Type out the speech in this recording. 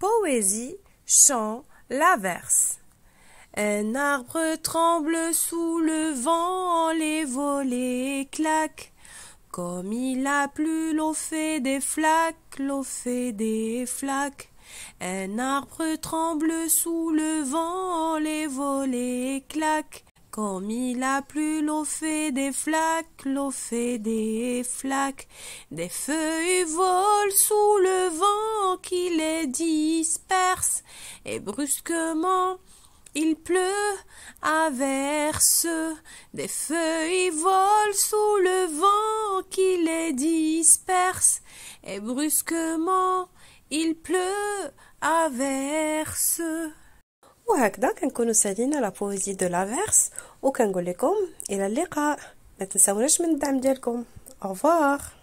poésie, chant, la verse. Un arbre tremble sous le vent, les volets claquent. Comme il a plu, l'eau fait des flaques, l'eau fait des flaques. Un arbre tremble sous le vent, les volets claquent. Comme il a plu, l'eau fait des flaques, l'eau fait des flaques. Des feuilles volent sous le vent qui les disperse, et brusquement il pleut à verse, des feuilles volent sous le vent qui les disperse, et brusquement il pleut à verse. وهكذا كنكونوا سالينا لا بويزي دو لافيرس وكنقول لكم الى اللقاء ما تنساوناش من الدعم au revoir